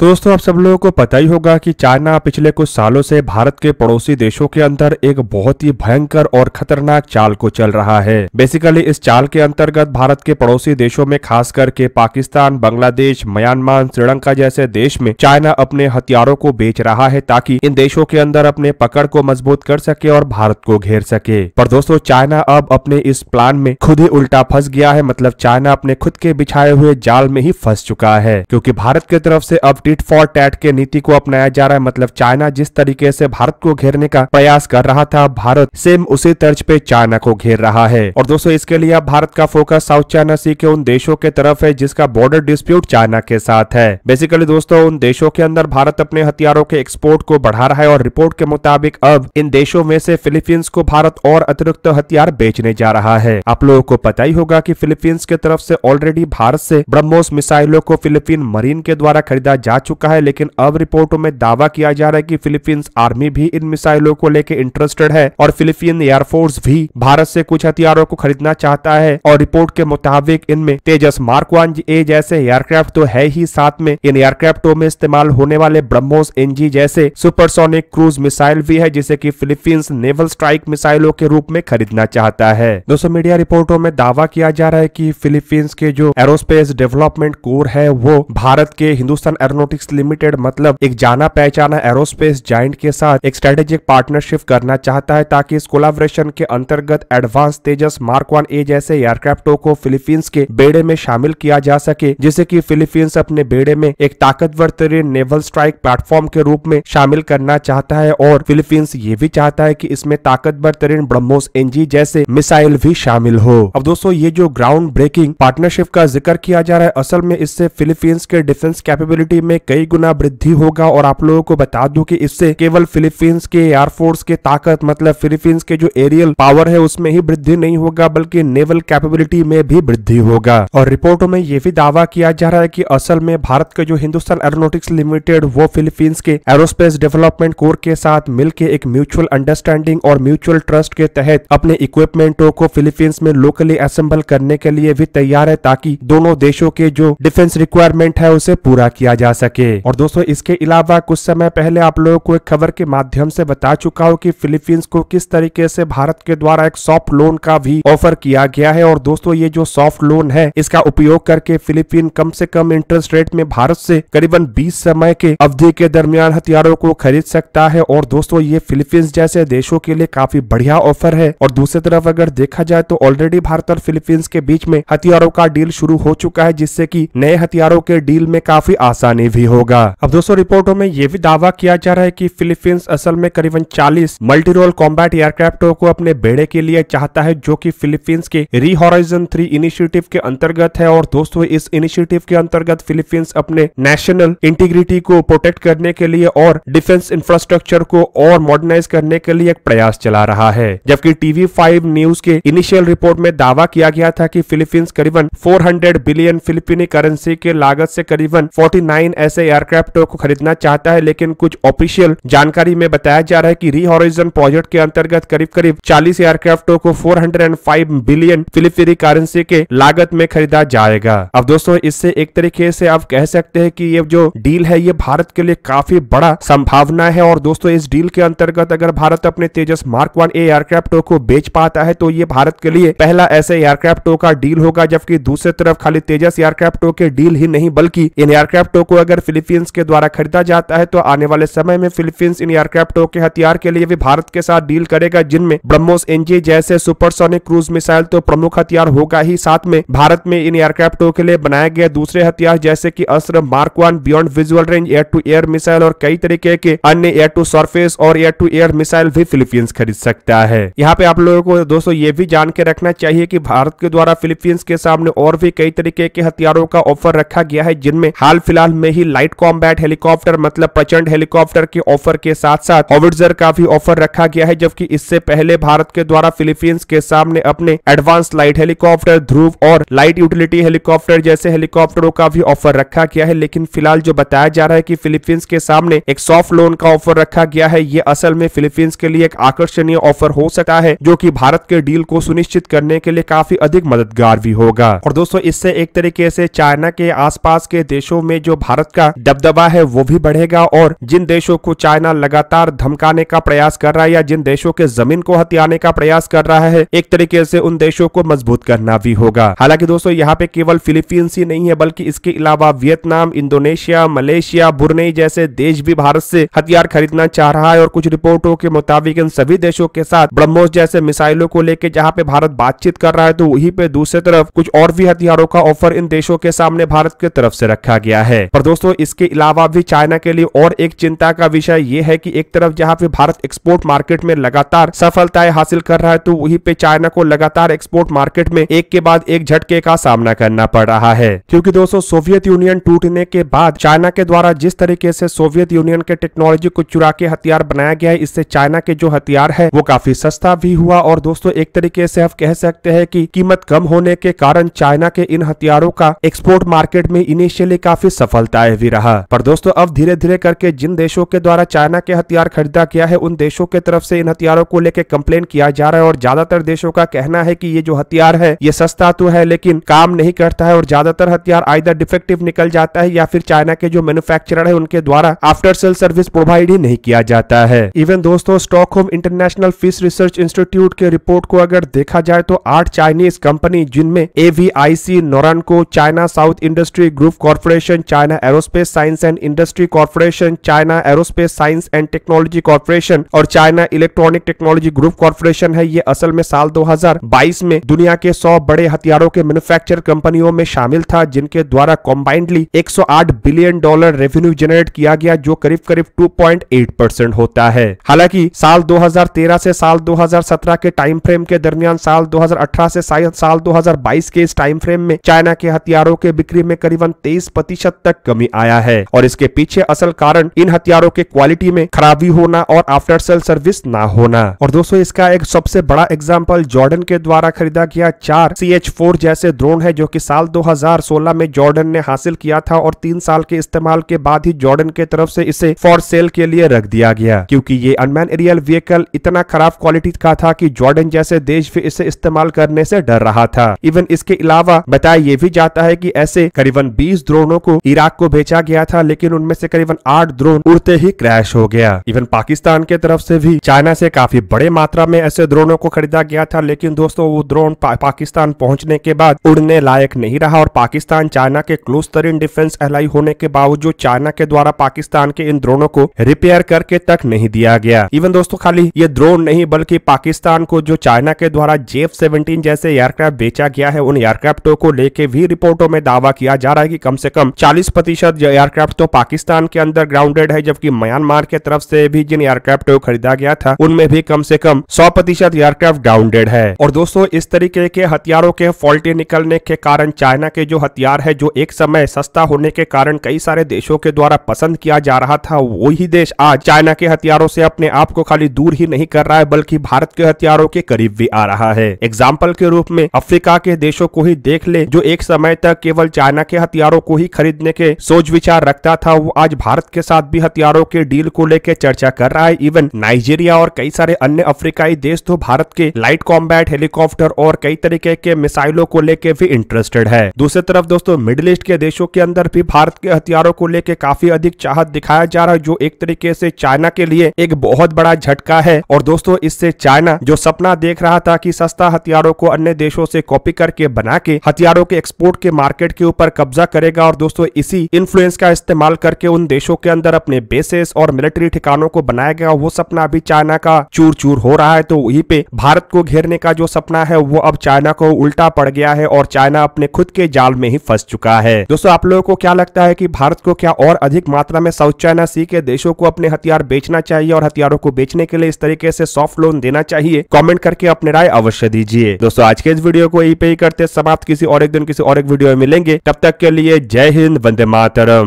तो दोस्तों आप सब लोगों को पता ही होगा कि चाइना पिछले कुछ सालों से भारत के पड़ोसी देशों के अंदर एक बहुत ही भयंकर और खतरनाक चाल को चल रहा है बेसिकली इस चाल के अंतर्गत भारत के पड़ोसी देशों में खास करके पाकिस्तान बांग्लादेश म्यांमार श्रीलंका जैसे देश में चाइना अपने हथियारों को बेच रहा है ताकि इन देशों के अंदर अपने पकड़ को मजबूत कर सके और भारत को घेर सके पर दोस्तों चाइना अब अपने इस प्लान में खुद ही उल्टा फंस गया है मतलब चाइना अपने खुद के बिछाए हुए जाल में ही फंस चुका है क्यूँकी भारत की तरफ ऐसी अब टिट फॉर टैट के नीति को अपनाया जा रहा है मतलब चाइना जिस तरीके से भारत को घेरने का प्रयास कर रहा था भारत सेम उसी तर्ज पे चाइना को घेर रहा है और दोस्तों इसके लिए भारत का फोकस साउथ चाइना सी के उन देशों के तरफ है जिसका बॉर्डर डिस्प्यूट चाइना के साथ है बेसिकली दोस्तों उन देशों के अंदर भारत अपने हथियारों के एक्सपोर्ट को बढ़ा रहा है और रिपोर्ट के मुताबिक अब इन देशों में से फिलीपींस को भारत और अतिरिक्त हथियार बेचने जा रहा है आप लोगों को पता ही होगा की फिलीपींस के तरफ से ऑलरेडी भारत से ब्रह्मोस मिसाइलों को फिलीपीन मरीन के द्वारा खरीदा जा गिरा चुका है लेकिन अब रिपोर्टों में दावा किया जा रहा है कि फिलीपींस आर्मी भी इन मिसाइलों को लेकर इंटरेस्टेड है और फिलीपीन एयरफोर्स भी भारत से कुछ हथियारों को खरीदना चाहता है और रिपोर्ट के मुताबिक इनमें तेजस मार्क वन ए जैसे एयरक्राफ्ट तो है ही साथ में इन एयरक्राफ्टों में इस्तेमाल होने वाले ब्रह्मोस एनजी जैसे सुपरसोनिक क्रूज मिसाइल भी है जिसे की फिलीपींस नेवल स्ट्राइक मिसाइलों के रूप में खरीदना चाहता है दोस्तों मीडिया रिपोर्टों में दावा किया जा रहा है की फिलीपींस के जो एरोस्पेस डेवलपमेंट कोर है वो भारत के हिंदुस्तान एरोनो एरोनोटिक्स लिमिटेड मतलब एक जाना पहचाना एरोस्पेस जाइंट के साथ एक स्ट्रेटेजिक पार्टनरशिप करना चाहता है ताकि इस कोलाब्रेशन के अंतर्गत advance Tejas mark one A जैसे एयरक्राफ्टों को फिलीपींस के बेड़े में शामिल किया जा सके जिसे की फिलीपींस अपने बेड़े में एक ताकतवर तरीन नेवल स्ट्राइक प्लेटफॉर्म के रूप में शामिल करना चाहता है और फिलीपींस ये भी चाहता है की इसमें ताकतवर तरीन ब्रह्मोस एनजी जैसे मिसाइल भी शामिल हो अब दोस्तों ये जो ग्राउंड ब्रेकिंग पार्टनरशिप का जिक्र किया जा रहा है असल में इससे फिलीपींस के डिफेंस कैपेबिलिटी में में कई गुना वृद्धि होगा और आप लोगों को बता दूं कि इससे केवल फिलीपींस के एयरफोर्स के ताकत मतलब फिलीपींस के जो एरियल पावर है उसमें ही वृद्धि नहीं होगा बल्कि नेवल कैपेबिलिटी में भी वृद्धि होगा और रिपोर्टों में यह भी दावा किया जा रहा है की असल में भारत का जो हिंदुस्तान एरोनोटिक्स लिमिटेड वो फिलीपींस के एरोस्पेस डेवलपमेंट कोर के साथ मिलकर एक म्यूचुअल अंडरस्टैंडिंग और म्यूचुअल ट्रस्ट के तहत अपने इक्विपमेंटों को फिलीपींस में लोकली असेंबल करने के लिए भी तैयार है ताकि दोनों देशों के जो डिफेंस रिक्वायरमेंट है उसे पूरा किया जा सके सके और दोस्तों इसके अलावा कुछ समय पहले आप लोगों को एक खबर के माध्यम से बता चुका हूँ की फिलीपींस को किस तरीके से भारत के द्वारा एक सॉफ्ट लोन का भी ऑफर किया गया है और दोस्तों ये जो सॉफ्ट लोन है इसका उपयोग करके फिलीपीन कम से कम इंटरेस्ट रेट में भारत से करीबन 20 समय के अवधि के दरमियान हथियारों को खरीद सकता है और दोस्तों ये फिलीपींस जैसे देशों के लिए काफी बढ़िया ऑफर है और दूसरी तरफ अगर देखा जाए तो ऑलरेडी भारत और फिलीपींस के बीच में हथियारों का डील शुरू हो चुका है जिससे की नए हथियारों के डील में काफी आसानी भी होगा अब दोस्तों रिपोर्टों में यह भी दावा किया जा रहा है की फिलीपींस असल में करीबन चालीस मल्टी रोल कॉम्बैट एयरक्राफ्टों को अपने बेड़े के लिए चाहता है जो की फिलीपींस के रीहोराइजन थ्री इनिशिएटिव के अंतर्गत है और दोस्तों इस इनिशिएटिव के अंतर्गत फिलीपींस अपने नेशनल इंटीग्रिटी को प्रोटेक्ट करने के लिए और डिफेंस इंफ्रास्ट्रक्चर को और मॉडर्नाइज करने के लिए एक प्रयास चला रहा है जबकि टीवी फाइव न्यूज के इनिशियल रिपोर्ट में दावा किया गया था कि फिलीपींस करीबन 400 बिलियन फिलिपीनी करेंसी के लागत से करीबन 49 नाइन ऐसे एयरक्राफ्टों को खरीदना चाहता है लेकिन कुछ ऑफिशियल जानकारी में बताया जा रहा है कि रीहॉरिजन प्रोजेक्ट के अंतर्गत करीब करीब 40 एयरक्राफ्टों को 405 बिलियन फिलिपीनी करेंसी के लागत में खरीदा जाएगा अब दोस्तों इससे एक तरीके से आप कह सकते हैं कि ये जो डील है ये भारत के लिए काफी बड़ा संभावना है और दोस्तों इस डील के अंतर्गत अगर भारत अपने तेजस मार्क वन ए एयरक्राफ्टों को बेच पाता है तो ये भारत के लिए पहला ऐसे एयरक्राफ्टों का डील होगा जबकि दूसरी तरफ खाली तेजस एयरक्राफ्टों के डील ही नहीं बल्कि इन एयरक्राफ्टों को अगर फिलीपींस के द्वारा खरीदा जाता है तो आने वाले समय में फिलीपींस इन एयरक्राफ्टों के हथियार के लिए भी भारत के साथ डील करेगा जिनमें ब्रह्मोस एनजी जैसे सुपरसोनिक क्रूज मिसाइल तो प्रमुख हथियार होगा ही साथ में भारत में इन एयरक्राफ्टों के लिए बनाए गए दूसरे हथियार जैसे की Astra mark one beyond visual range air to air missile और कई तरीके के अन्य एयर टू सरफेस और एयर टू एयर मिसाइल भी फिलीपींस खरीद सकता है यहाँ पे आप लोगों को दोस्तों ये भी जान के रखना चाहिए कि भारत के द्वारा फिलीपींस के सामने और भी कई तरीके के हथियारों का ऑफर रखा गया है जिनमें हाल फिलहाल में ही लाइट कॉम्बैट हेलीकॉप्टर मतलब प्रचंड हेलीकॉप्टर के ऑफर के साथ साथ ऑविटजर का भी ऑफर रखा गया है जबकि इससे पहले भारत के द्वारा फिलीपींस के सामने अपने एडवांस लाइट हेलीकॉप्टर ध्रुव और लाइट यूटिलिटी हेलीकॉप्टर जैसे हेलीकॉप्टरों का भी ऑफर रखा गया है लेकिन फिलहाल जो बताया जा रहा है की फिलीपींस के सामने एक सॉफ्ट लोन का ऑफर रखा गया है ये असल में फिलीपींस के लिए एक आकर्षणीय ऑफर हो सकता है जो की भारत के डील को सुनिश्चित करने के लिए काफी अधिक मददगार भी होगा और दोस्तों इससे एक तरीके से चाइना के आसपास के देशों में जो भारत भारत का दबदबा है वो भी बढ़ेगा और जिन देशों को चाइना लगातार धमकाने का प्रयास कर रहा है या जिन देशों के जमीन को हथियाने का प्रयास कर रहा है एक तरीके से उन देशों को मजबूत करना भी होगा हालांकि दोस्तों यहाँ पे केवल फिलीपींस ही नहीं है बल्कि इसके अलावा वियतनाम इंडोनेशिया मलेशिया बुरनेई जैसे देश भी भारत से हथियार खरीदना चाह रहा है और कुछ रिपोर्टों के मुताबिक इन सभी देशों के साथ ब्रह्मोस जैसे मिसाइलों को लेकर जहाँ पे भारत बातचीत कर रहा है तो वही पे दूसरी तरफ कुछ और भी हथियारों का ऑफर इन देशों के सामने भारत की तरफ से रखा गया है पर दोस्तों दोस्तों इसके अलावा भी चाइना के लिए और एक चिंता का विषय ये है कि एक तरफ जहाँ पे भारत एक्सपोर्ट मार्केट में लगातार सफलताएं हासिल कर रहा है तो वहीं पे चाइना को लगातार एक्सपोर्ट मार्केट में एक के बाद एक झटके का सामना करना पड़ रहा है क्योंकि दोस्तों सोवियत यूनियन टूटने के बाद चाइना के द्वारा जिस तरीके से सोवियत यूनियन के टेक्नोलॉजी को चुरा के हथियार बनाया गया है इससे चाइना के जो हथियार है वो काफी सस्ता भी हुआ और दोस्तों एक तरीके से हम कह सकते हैं की कीमत कम होने के कारण चाइना के इन हथियारों का एक्सपोर्ट मार्केट में इनिशियली काफी सफलता गायब भी रहा पर दोस्तों अब धीरे धीरे करके जिन देशों के द्वारा चाइना के हथियार खरीदा गया है उन देशों के तरफ से इन हथियारों को लेकर कंप्लेन किया जा रहा है और ज्यादातर देशों का कहना है की ये जो हथियार है ये सस्ता तो है लेकिन काम नहीं करता है और ज्यादातर हथियार आइदर डिफेक्टिव निकल जाता है या फिर चाइना के जो मैन्युफैक्चरर है उनके द्वारा आफ्टर सेल सर्विस प्रोवाइड ही नहीं किया जाता है इवन दोस्तों stock international fish research institute के रिपोर्ट को अगर देखा जाए तो आठ चाइनीज कंपनी जिनमें AVIC Norinco China South industry group corporation China aero aerospace science and industry corporation China aerospace science and technology corporation और China electronic technology group corporation है ये असल में साल 2022 में दुनिया के 100 बड़े हथियारों के मैन्युफैक्चर कंपनियों में शामिल था जिनके द्वारा कॉम्बाइंडली एक बिलियन डॉलर रेवेन्यू जनरेट किया गया जो करीब करीब टू परसेंट होता है हालांकि साल दो से साल दो के टाइम फ्रेम के दरमियान साल 2018 से साल दो के इस टाइम फ्रेम में चाइना के हथियारों के बिक्री में करीबन तेईस प्रतिशत तक कमी में आया है और इसके पीछे असल कारण इन हथियारों के क्वालिटी में खराबी होना और आफ्टर सेल सर्विस न होना और दोस्तों इसका एक सबसे बड़ा एग्जाम्पल जॉर्डन के द्वारा खरीदा गया चार सी एच फोर जैसे ड्रोन है जो की साल दो में जॉर्डन ने हासिल किया था और तीन साल के इस्तेमाल के बाद ही जॉर्डन के तरफ से इसे फॉर सेल के लिए रख दिया गया क्योंकि ये अनमैन एरियल व्हीकल इतना खराब क्वालिटी का था कि जॉर्डन जैसे देश भी इसे इस्तेमाल करने से डर रहा था इवन इसके अलावा बताया ये भी जाता है कि ऐसे करीबन 20 ड्रोनों को इराक को बेचा गया था लेकिन उनमें से करीबन आठ ड्रोन उड़ते ही क्रैश हो गया इवन पाकिस्तान के तरफ से भी चाइना से काफी बड़े मात्रा में ऐसे ड्रोनों को खरीदा गया था लेकिन दोस्तों वो ड्रोन पा, पाकिस्तान पहुंचने के बाद उड़ने लायक नहीं रहा और पाकिस्तान चाइना के क्लोज तरीन डिफेंस एलाई होने के बावजूद चाइना के द्वारा पाकिस्तान के इन ड्रोनों को रिपेयर करके तक नहीं दिया गया इवन दोस्तों खाली ये ड्रोन नहीं बल्कि पाकिस्तान को जो चाइना के द्वारा जेफ सेवेंटीन जैसे एयरक्राफ्ट बेचा गया है उन एयरक्राफ्टों को लेके भी रिपोर्टों में दावा किया जा रहा है की कम से कम चालीस प्रतिशत प्रतिशत एयरक्राफ्ट तो पाकिस्तान के अंदर ग्राउंडेड है जबकि म्यांमार के तरफ से भी जिन एयरक्राफ्ट को खरीदा गया था उनमें भी कम से कम सौ प्रतिशत एयरक्राफ्ट ग्राउंडेड है और दोस्तों इस तरीके के हथियारों के फॉल्टी निकलने के कारण चाइना के जो हथियार है जो एक समय सस्ता होने के कारण कई सारे देशों के द्वारा पसंद किया जा रहा था वही देश आज चाइना के हथियारों से अपने आप को खाली दूर ही नहीं कर रहा है बल्कि भारत के हथियारों के करीब भी आ रहा है एग्जाम्पल के रूप में अफ्रीका के देशों को ही देख ले जो एक समय तक केवल चाइना के हथियारों को ही खरीदने के सोच विचार रखता था वो आज भारत के साथ भी हथियारों के डील को लेकर चर्चा कर रहा है इवन नाइजीरिया और कई सारे अन्य अफ्रीकाई देश तो भारत के लाइट कॉम्बैट हेलीकॉप्टर और कई तरीके के मिसाइलों को लेकर भी इंटरेस्टेड है दूसरी तरफ दोस्तों मिडिल ईस्ट के देशों के अंदर भी भारत के हथियारों को लेकर काफी अधिक चाहत दिखाया जा रहा है जो एक तरीके से चाइना के लिए एक बहुत बड़ा झटका है और दोस्तों इससे चाइना जो सपना देख रहा था कि सस्ता हथियारों को अन्य देशों से कॉपी करके बना के हथियारों के एक्सपोर्ट के मार्केट के ऊपर कब्जा करेगा और दोस्तों इसी इन्फ्लुएंस का इस्तेमाल करके उन देशों के अंदर अपने बेसेस और मिलिट्री ठिकानों को बनाया गया वो सपना अभी चाइना का चूर चूर हो रहा है तो वही पे भारत को घेरने का जो सपना है वो अब चाइना को उल्टा पड़ गया है और चाइना अपने खुद के जाल में ही फंस चुका है दोस्तों आप लोगों को क्या लगता है की भारत को क्या और अधिक मात्रा में साउथ चाइना सी के देशों को अपने हथियार बेचना चाहिए और हथियारों को बेचने के लिए इस तरीके से सॉफ्ट लोन देना चाहिए कॉमेंट करके अपने राय अवश्य दीजिए दोस्तों आज के इस वीडियो को यही पे ही करते समाप्त किसी और एक दिन किसी और एक वीडियो में मिलेंगे तब तक के लिए जय हिंद वंदे मात मातरम